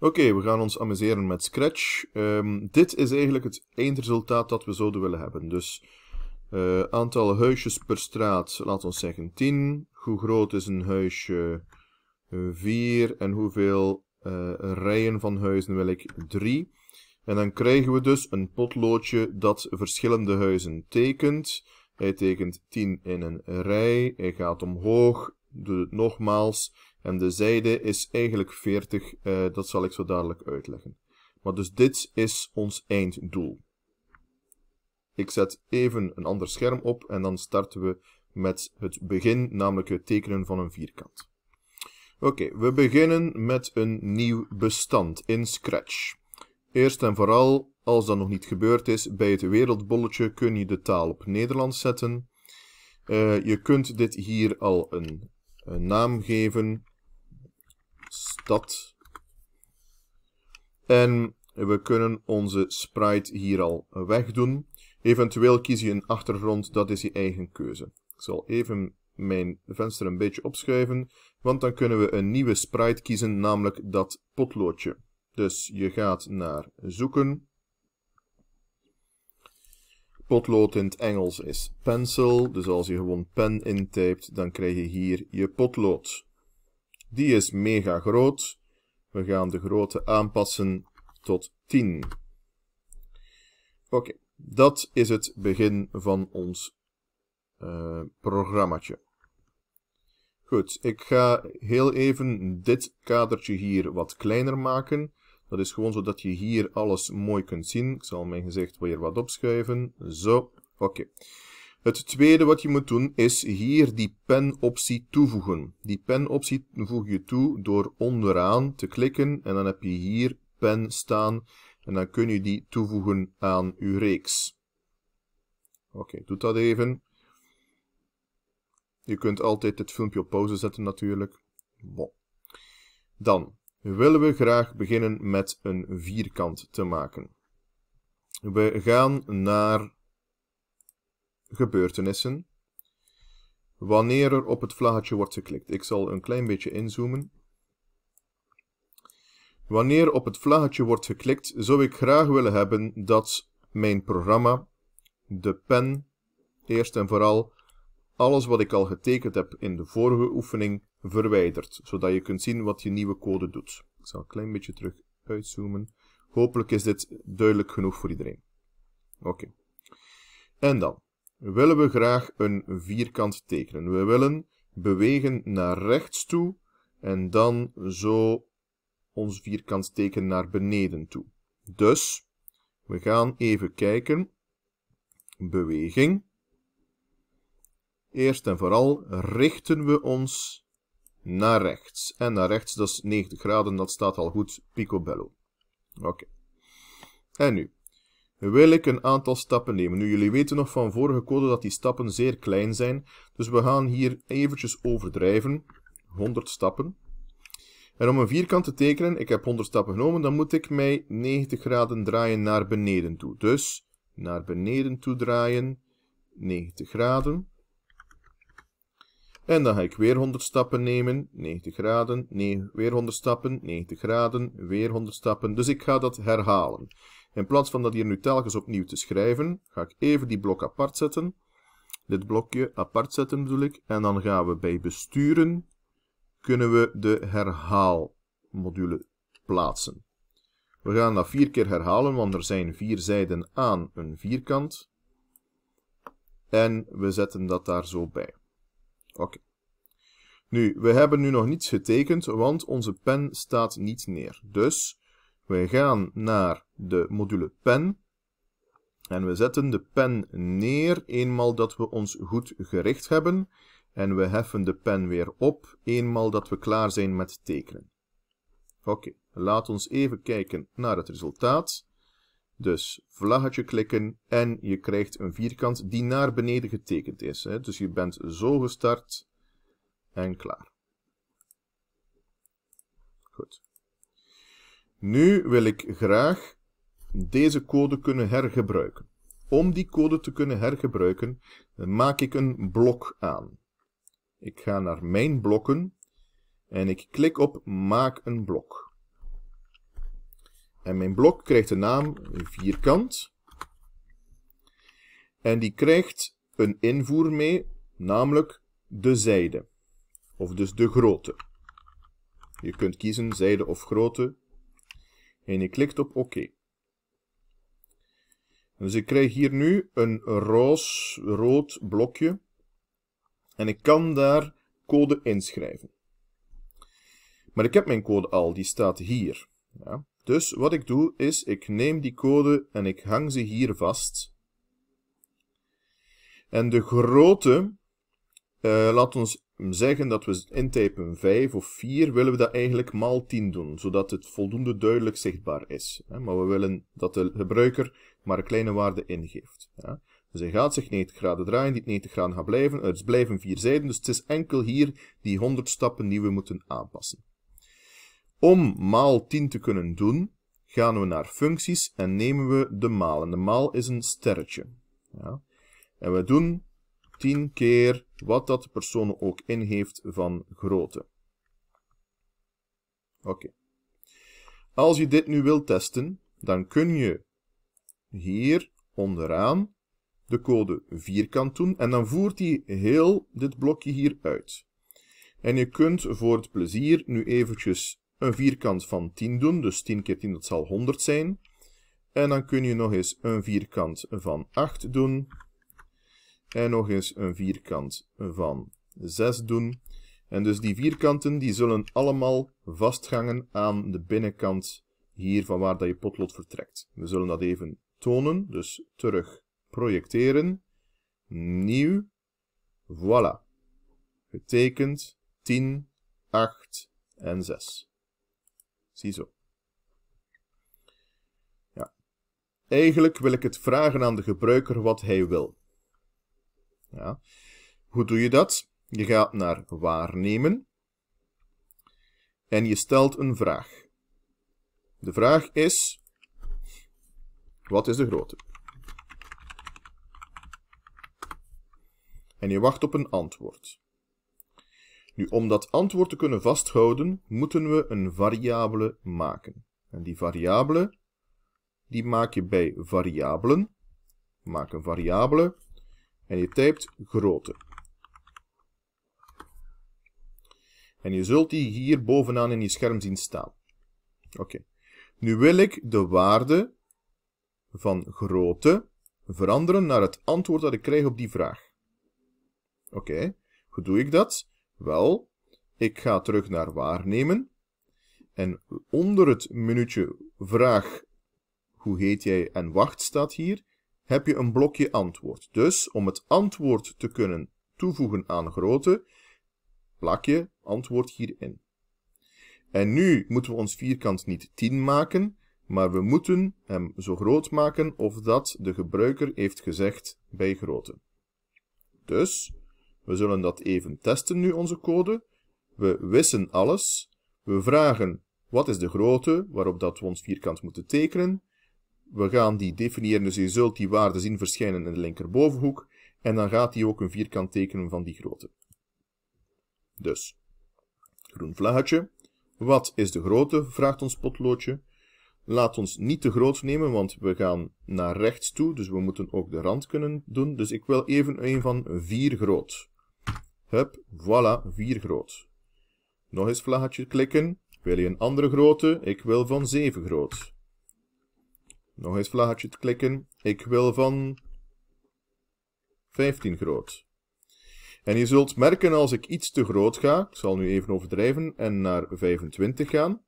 Oké, we gaan ons amuseren met Scratch. Ehm, dit is eigenlijk het eindresultaat dat we zouden willen hebben. Dus uh, aantal huisjes per straat, laten we zeggen 10. Hoe groot is een huisje? 4. Eh, en hoeveel eh, rijen van huizen wil ik? 3. En dan krijgen we dus een potloodje dat verschillende huizen tekent. Hij tekent 10 in een rij, hij gaat omhoog, doet het nogmaals en de zijde is eigenlijk 40, eh, dat zal ik zo dadelijk uitleggen. Maar dus dit is ons einddoel. Ik zet even een ander scherm op en dan starten we met het begin, namelijk het tekenen van een vierkant. Oké, we beginnen met een nieuw bestand in Scratch. Eerst en vooral, als dat nog niet gebeurd is, bij het wereldbolletje kun je de taal op Nederlands zetten. Eh, je kunt dit hier al een naam geven stad. En we kunnen onze sprite hier al wegdoen. Eventueel kies je een achtergrond, dat is je eigen keuze. Ik zal even mijn venster een beetje opschuiven, want dan kunnen we een nieuwe sprite kiezen, namelijk dat potloodje. Dus je gaat naar zoeken. Potlood in het Engels is pencil, dus als je gewoon pen intypt, dan krijg je hier je potlood. Die is mega groot. We gaan de grootte aanpassen tot 10. Oké, dat is het begin van ons uh, programmaatje. Goed, ik ga heel even dit kadertje hier wat kleiner maken. Dat is gewoon zodat je hier alles mooi kunt zien. Ik zal mijn gezicht weer wat opschuiven. Zo, oké. Het tweede wat je moet doen is hier die penoptie toevoegen. Die penoptie voeg je toe door onderaan te klikken en dan heb je hier pen staan en dan kun je die toevoegen aan je reeks. Oké, okay, doe dat even. Je kunt altijd het filmpje op pauze zetten natuurlijk. Bon. Dan willen we graag beginnen met een vierkant te maken. We gaan naar gebeurtenissen, wanneer er op het vlaggetje wordt geklikt. Ik zal een klein beetje inzoomen. Wanneer op het vlaggetje wordt geklikt, zou ik graag willen hebben dat mijn programma, de pen, eerst en vooral alles wat ik al getekend heb in de vorige oefening verwijdert, zodat je kunt zien wat je nieuwe code doet. Ik zal een klein beetje terug uitzoomen. Hopelijk is dit duidelijk genoeg voor iedereen. Oké. En dan willen we graag een vierkant tekenen. We willen bewegen naar rechts toe en dan zo ons vierkant teken naar beneden toe. Dus, we gaan even kijken. Beweging. Eerst en vooral richten we ons naar rechts. En naar rechts, dat is 90 graden, dat staat al goed, picobello. Oké. En nu, wil ik een aantal stappen nemen. Nu, jullie weten nog van vorige code dat die stappen zeer klein zijn. Dus we gaan hier eventjes overdrijven. 100 stappen. En om een vierkant te tekenen, ik heb 100 stappen genomen, dan moet ik mij 90 graden draaien naar beneden toe. Dus naar beneden toe draaien, 90 graden. En dan ga ik weer 100 stappen nemen, 90 graden, nee, weer 100 stappen, 90 graden, weer 100 stappen. Dus ik ga dat herhalen. In plaats van dat hier nu telkens opnieuw te schrijven, ga ik even die blok apart zetten. Dit blokje apart zetten bedoel ik. En dan gaan we bij besturen, kunnen we de herhaalmodule plaatsen. We gaan dat vier keer herhalen, want er zijn vier zijden aan een vierkant. En we zetten dat daar zo bij. Oké. Nu, we hebben nu nog niets getekend, want onze pen staat niet neer. Dus we gaan naar de module pen en we zetten de pen neer eenmaal dat we ons goed gericht hebben en we heffen de pen weer op eenmaal dat we klaar zijn met tekenen. Oké, laat ons even kijken naar het resultaat. Dus vlaggetje klikken en je krijgt een vierkant die naar beneden getekend is. Hè. Dus je bent zo gestart en klaar. Goed. Nu wil ik graag deze code kunnen hergebruiken. Om die code te kunnen hergebruiken, maak ik een blok aan. Ik ga naar mijn blokken en ik klik op maak een blok. En mijn blok krijgt de naam vierkant. En die krijgt een invoer mee, namelijk de zijde. Of dus de grootte. Je kunt kiezen zijde of grootte. En je klikt op oké. OK. Dus ik krijg hier nu een roos-rood blokje. En ik kan daar code inschrijven. Maar ik heb mijn code al, die staat hier. Ja. Dus wat ik doe is, ik neem die code en ik hang ze hier vast. En de grootte uh, laat ons zeggen dat we intypen 5 of 4, willen we dat eigenlijk maal 10 doen, zodat het voldoende duidelijk zichtbaar is. Maar we willen dat de gebruiker maar een kleine waarde ingeeft. Dus hij gaat zich 90 graden draaien, die 90 graden gaat blijven. Het blijven vier zijden, dus het is enkel hier die 100 stappen die we moeten aanpassen. Om maal 10 te kunnen doen, gaan we naar functies en nemen we de maal. En de maal is een sterretje. En we doen 10 keer wat dat de persoon ook in heeft van grootte. Oké. Als je dit nu wilt testen, dan kun je hier onderaan de code vierkant doen en dan voert hij heel dit blokje hier uit. En je kunt voor het plezier nu eventjes een vierkant van 10 doen, dus 10 keer 10 dat zal 100 zijn. En dan kun je nog eens een vierkant van 8 doen, en nog eens een vierkant van 6 doen. En dus die vierkanten die zullen allemaal vastgangen aan de binnenkant hier van waar dat je potlood vertrekt. We zullen dat even tonen, dus terug projecteren, nieuw, voilà. Getekend 10, 8 en 6. Ziezo. Ja. Eigenlijk wil ik het vragen aan de gebruiker wat hij wil. Ja. Hoe doe je dat? Je gaat naar waarnemen en je stelt een vraag. De vraag is, wat is de grootte? En je wacht op een antwoord. Nu, om dat antwoord te kunnen vasthouden, moeten we een variabele maken. En die variabele, die maak je bij variabelen. Maak een variabele en je typt grootte. En je zult die hier bovenaan in je scherm zien staan. Oké. Nu wil ik de waarde van grootte veranderen naar het antwoord dat ik krijg op die vraag. Oké, hoe doe ik dat? Wel, ik ga terug naar waarnemen. En onder het minuutje vraag hoe heet jij en wacht staat hier heb je een blokje antwoord. Dus om het antwoord te kunnen toevoegen aan grootte, plak je antwoord hierin. En nu moeten we ons vierkant niet 10 maken, maar we moeten hem zo groot maken of dat de gebruiker heeft gezegd bij grootte. Dus, we zullen dat even testen nu, onze code. We wissen alles. We vragen wat is de grootte waarop dat we ons vierkant moeten tekenen. We gaan die definiëren, dus je zult die waarde zien verschijnen in de linkerbovenhoek. En dan gaat die ook een vierkant tekenen van die grootte. Dus, groen vlaggetje. Wat is de grootte, vraagt ons potloodje. Laat ons niet te groot nemen, want we gaan naar rechts toe, dus we moeten ook de rand kunnen doen. Dus ik wil even een van 4 groot. Hup, voilà, 4 groot. Nog eens vlaggetje klikken. Wil je een andere grootte? Ik wil van 7 groot. Nog eens vlaggetje te klikken. Ik wil van 15 groot. En je zult merken als ik iets te groot ga, ik zal nu even overdrijven en naar 25 gaan,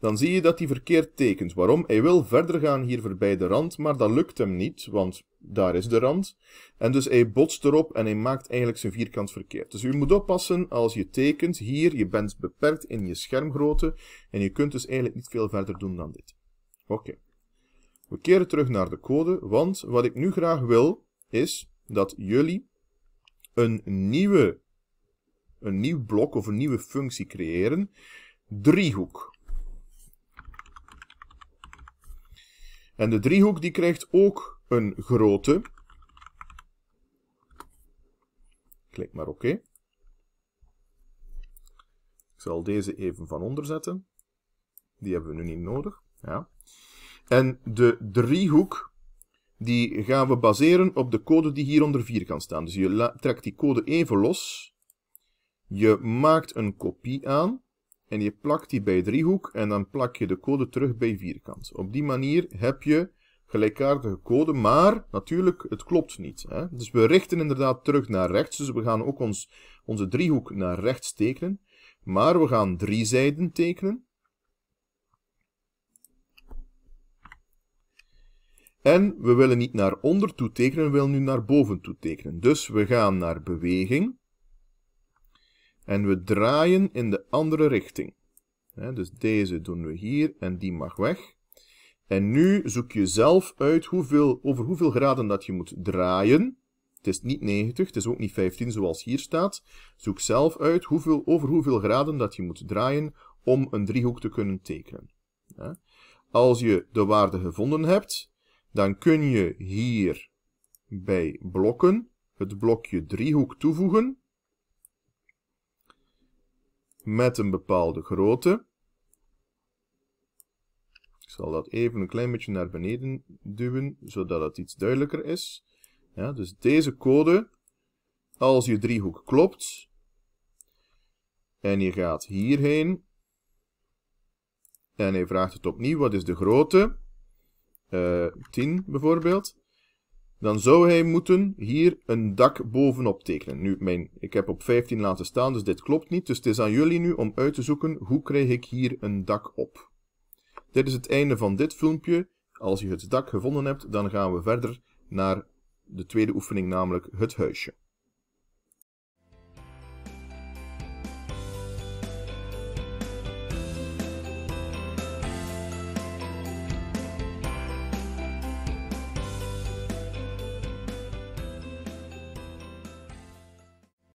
dan zie je dat hij verkeerd tekent. Waarom? Hij wil verder gaan hier voorbij de rand, maar dat lukt hem niet, want daar is de rand. En dus hij botst erop en hij maakt eigenlijk zijn vierkant verkeerd. Dus u moet oppassen als je tekent hier, je bent beperkt in je schermgrootte en je kunt dus eigenlijk niet veel verder doen dan dit. Oké. We keren terug naar de code, want wat ik nu graag wil is dat jullie een, nieuwe, een nieuw blok of een nieuwe functie creëren. Driehoek. En de driehoek die krijgt ook een grootte. Klik maar oké. Ik zal deze even van onder zetten. Die hebben we nu niet nodig. Ja. En de driehoek, die gaan we baseren op de code die hier onder vierkant kan staan. Dus je trekt die code even los. Je maakt een kopie aan. En je plakt die bij driehoek en dan plak je de code terug bij vierkant. Op die manier heb je gelijkaardige code, maar natuurlijk, het klopt niet. Hè? Dus we richten inderdaad terug naar rechts, dus we gaan ook ons, onze driehoek naar rechts tekenen. Maar we gaan drie zijden tekenen. En we willen niet naar onder toe tekenen, we willen nu naar boven toe tekenen. Dus we gaan naar beweging. En we draaien in de andere richting. dus deze doen we hier en die mag weg. En nu zoek je zelf uit hoeveel, over hoeveel graden dat je moet draaien. Het is niet 90, het is ook niet 15 zoals hier staat. Zoek zelf uit hoeveel, over hoeveel graden dat je moet draaien om een driehoek te kunnen tekenen. Als je de waarde gevonden hebt, dan kun je hier bij blokken het blokje driehoek toevoegen met een bepaalde grootte. Ik zal dat even een klein beetje naar beneden duwen, zodat het iets duidelijker is. Ja, dus deze code, als je driehoek klopt, en je gaat hierheen, en hij vraagt het opnieuw, wat is de grootte? 10 eh, bijvoorbeeld, dan zou hij moeten hier een dak bovenop tekenen. Nu, mijn, ik heb op 15 laten staan, dus dit klopt niet. Dus het is aan jullie nu om uit te zoeken hoe krijg ik hier een dak op. Dit is het einde van dit filmpje. Als je het dak gevonden hebt, dan gaan we verder naar de tweede oefening, namelijk het huisje.